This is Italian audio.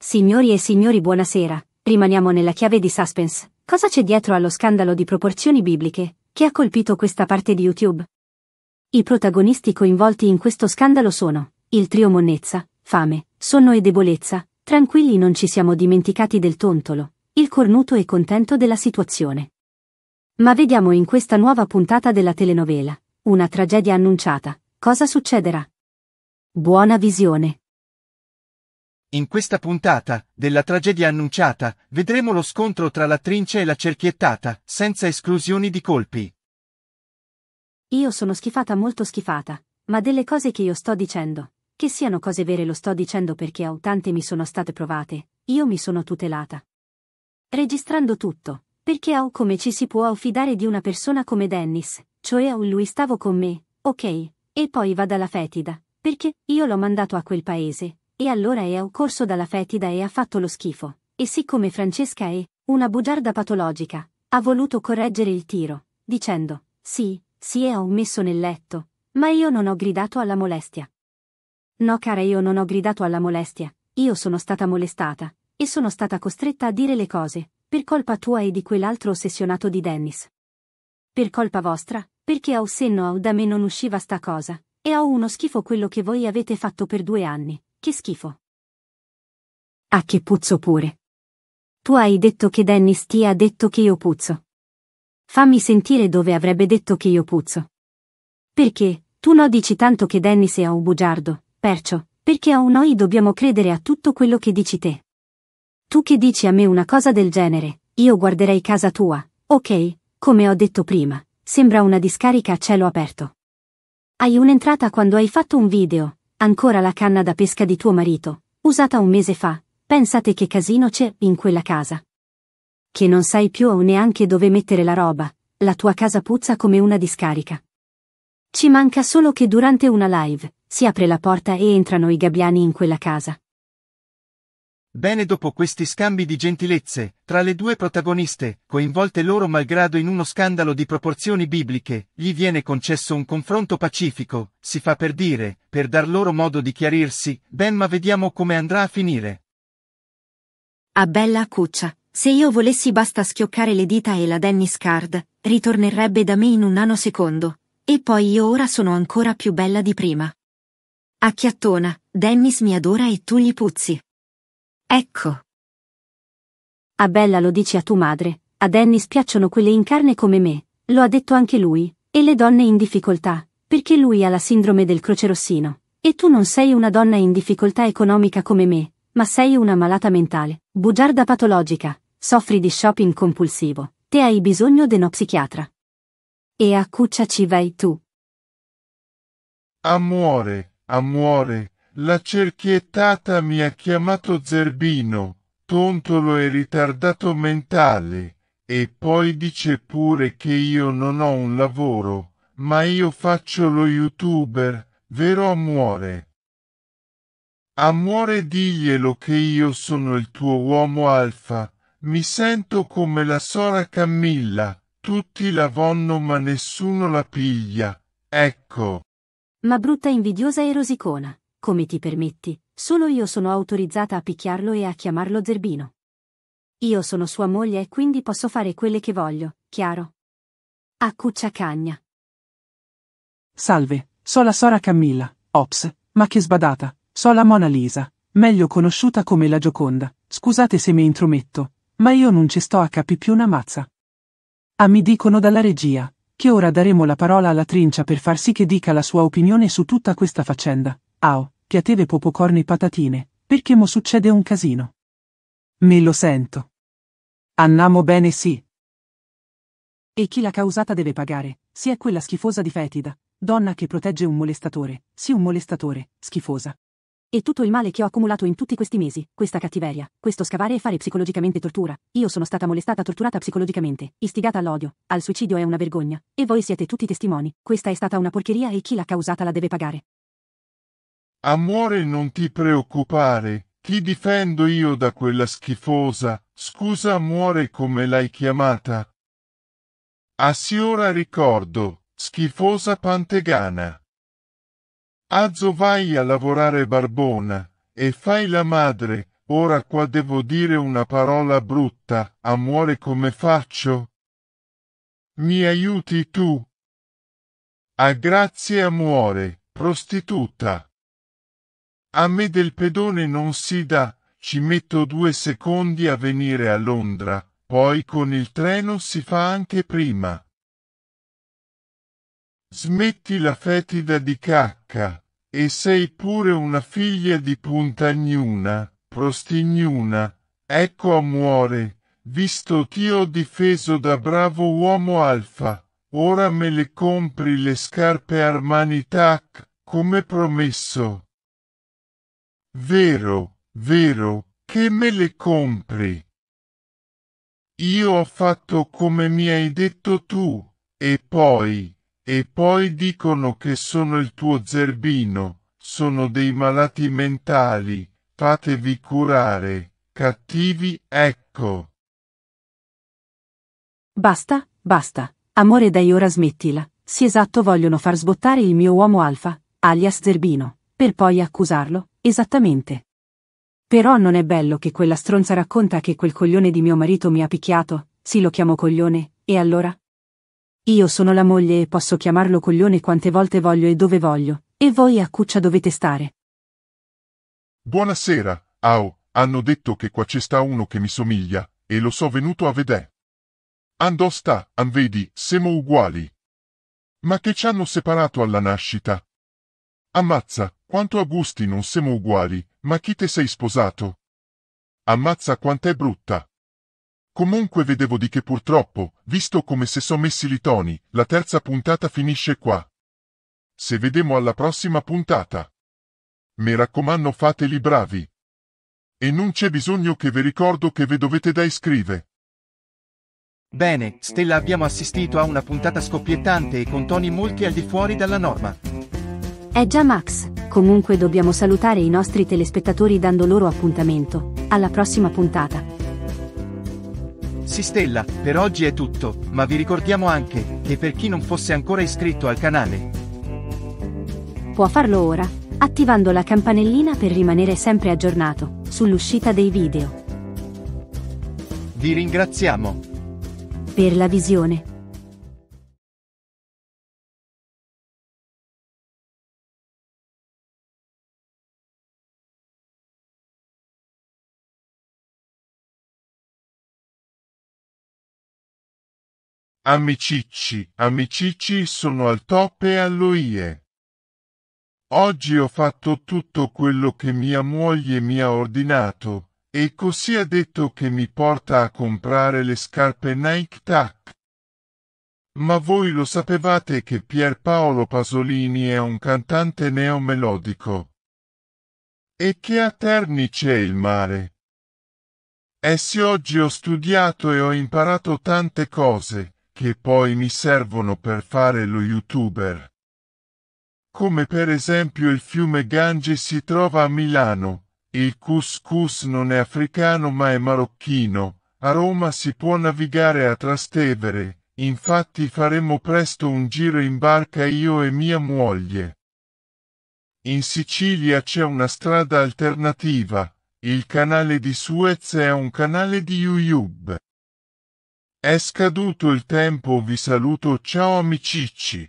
Signori e signori buonasera, rimaniamo nella chiave di suspense. Cosa c'è dietro allo scandalo di proporzioni bibliche, che ha colpito questa parte di YouTube? I protagonisti coinvolti in questo scandalo sono il trio monnezza, fame, sonno e debolezza, tranquilli non ci siamo dimenticati del tontolo, il cornuto e contento della situazione. Ma vediamo in questa nuova puntata della telenovela, una tragedia annunciata, cosa succederà? Buona visione! In questa puntata, della tragedia annunciata, vedremo lo scontro tra la trincia e la cerchiettata, senza esclusioni di colpi. Io sono schifata molto schifata, ma delle cose che io sto dicendo, che siano cose vere lo sto dicendo perché a tante mi sono state provate, io mi sono tutelata. Registrando tutto, perché au come ci si può affidare di una persona come Dennis, cioè au lui stavo con me, ok, e poi va dalla fetida, perché io l'ho mandato a quel paese, e allora è occorso dalla fetida e ha fatto lo schifo. E siccome Francesca è una bugiarda patologica, ha voluto correggere il tiro, dicendo, sì, sì e ho messo nel letto, ma io non ho gridato alla molestia. No cara io non ho gridato alla molestia, io sono stata molestata, e sono stata costretta a dire le cose, per colpa tua e di quell'altro ossessionato di Dennis. Per colpa vostra, perché a senno a da me non usciva sta cosa, e a uno schifo quello che voi avete fatto per due anni. Che schifo. Ah che puzzo pure. Tu hai detto che Dennis ti ha detto che io puzzo. Fammi sentire dove avrebbe detto che io puzzo. Perché, tu no dici tanto che Dennis è un bugiardo, perciò, perché a un noi dobbiamo credere a tutto quello che dici te. Tu che dici a me una cosa del genere, io guarderei casa tua, ok, come ho detto prima, sembra una discarica a cielo aperto. Hai un'entrata quando hai fatto un video, Ancora la canna da pesca di tuo marito, usata un mese fa, pensate che casino c'è in quella casa. Che non sai più neanche dove mettere la roba, la tua casa puzza come una discarica. Ci manca solo che durante una live, si apre la porta e entrano i gabbiani in quella casa. Bene dopo questi scambi di gentilezze, tra le due protagoniste, coinvolte loro malgrado in uno scandalo di proporzioni bibliche, gli viene concesso un confronto pacifico, si fa per dire, per dar loro modo di chiarirsi, ben ma vediamo come andrà a finire. A bella cuccia, se io volessi basta schioccare le dita e la Dennis Card, ritornerebbe da me in un nanosecondo, e poi io ora sono ancora più bella di prima. A chiattona, Dennis mi adora e tu gli puzzi. Ecco. A Bella lo dici a tua madre, a Dennis piacciono quelle in carne come me, lo ha detto anche lui, e le donne in difficoltà, perché lui ha la sindrome del crocerossino. E tu non sei una donna in difficoltà economica come me, ma sei una malata mentale, bugiarda patologica, soffri di shopping compulsivo, te hai bisogno di uno psichiatra. E a cuccia ci vai tu. Amore, amore, la cerchiettata mi ha chiamato zerbino, tontolo e ritardato mentale, e poi dice pure che io non ho un lavoro, ma io faccio lo youtuber, vero amore? Amore diglielo che io sono il tuo uomo alfa, mi sento come la sora Camilla, tutti la vonno ma nessuno la piglia, ecco. Ma brutta invidiosa e rosicona. Come ti permetti, solo io sono autorizzata a picchiarlo e a chiamarlo Zerbino. Io sono sua moglie e quindi posso fare quelle che voglio, chiaro? Accuccia cagna. Salve, so la Sora Camilla, ops, ma che sbadata, so la Mona Lisa, meglio conosciuta come la Gioconda, scusate se mi intrometto, ma io non ci sto a capi più una mazza. Ah mi dicono dalla regia, che ora daremo la parola alla trincia per far sì che dica la sua opinione su tutta questa faccenda. Ao piateve popocorni patatine, perché mo succede un casino. Me lo sento. Annamo bene sì. E chi l'ha causata deve pagare, sia quella schifosa di Fetida, donna che protegge un molestatore, sì un molestatore, schifosa. E tutto il male che ho accumulato in tutti questi mesi, questa cattiveria, questo scavare e fare psicologicamente tortura, io sono stata molestata torturata psicologicamente, istigata all'odio, al suicidio è una vergogna, e voi siete tutti testimoni, questa è stata una porcheria e chi l'ha causata la deve pagare. Amore non ti preoccupare, ti difendo io da quella schifosa, scusa amore come l'hai chiamata. A ah ora ricordo, schifosa pantegana. Azzo ah, vai a lavorare barbona, e fai la madre, ora qua devo dire una parola brutta, amore come faccio? Mi aiuti tu? A ah, grazie amore, prostituta. A me del pedone non si dà, ci metto due secondi a venire a Londra, poi con il treno si fa anche prima. Smetti la fetida di cacca, e sei pure una figlia di puntagnuna, prostignuna, ecco amore, visto ti ho difeso da bravo uomo alfa, ora me le compri le scarpe Armani Tac, come promesso. Vero, vero, che me le compri. Io ho fatto come mi hai detto tu, e poi, e poi dicono che sono il tuo zerbino, sono dei malati mentali, fatevi curare, cattivi, ecco. Basta, basta, amore dai ora smettila, sì esatto vogliono far sbottare il mio uomo alfa, alias zerbino, per poi accusarlo, Esattamente. Però non è bello che quella stronza racconta che quel coglione di mio marito mi ha picchiato, sì lo chiamo coglione, e allora? Io sono la moglie e posso chiamarlo coglione quante volte voglio e dove voglio, e voi a cuccia dovete stare. Buonasera, au, hanno detto che qua ci sta uno che mi somiglia, e lo so venuto a vedè. Andò sta, an vedi, semo uguali. Ma che ci hanno separato alla nascita. Ammazza, quanto a gusti non siamo uguali, ma chi te sei sposato? Ammazza quant'è brutta. Comunque vedevo di che purtroppo, visto come se so messi i toni, la terza puntata finisce qua. Se vedemo alla prossima puntata. Mi raccomando fateli bravi. E non c'è bisogno che vi ricordo che vi dovete da iscrivere. Bene, Stella abbiamo assistito a una puntata scoppiettante e con toni molti al di fuori dalla norma. È già Max. Comunque dobbiamo salutare i nostri telespettatori dando loro appuntamento. Alla prossima puntata. Sì Stella, per oggi è tutto, ma vi ricordiamo anche che per chi non fosse ancora iscritto al canale, può farlo ora, attivando la campanellina per rimanere sempre aggiornato sull'uscita dei video. Vi ringraziamo per la visione. Amicicci, amicicci sono al top e alloie. Oggi ho fatto tutto quello che mia moglie mi ha ordinato, e così ha detto che mi porta a comprare le scarpe Nike Tac. Ma voi lo sapevate che Pier Paolo Pasolini è un cantante neomelodico. E che a Terni c'è il mare. E eh se oggi ho studiato e ho imparato tante cose, che poi mi servono per fare lo youtuber. Come per esempio il fiume Gange si trova a Milano, il couscous non è africano ma è marocchino, a Roma si può navigare a Trastevere, infatti faremo presto un giro in barca io e mia moglie. In Sicilia c'è una strada alternativa. Il canale di Suez è un canale di YouTube. È scaduto il tempo vi saluto ciao amicicci.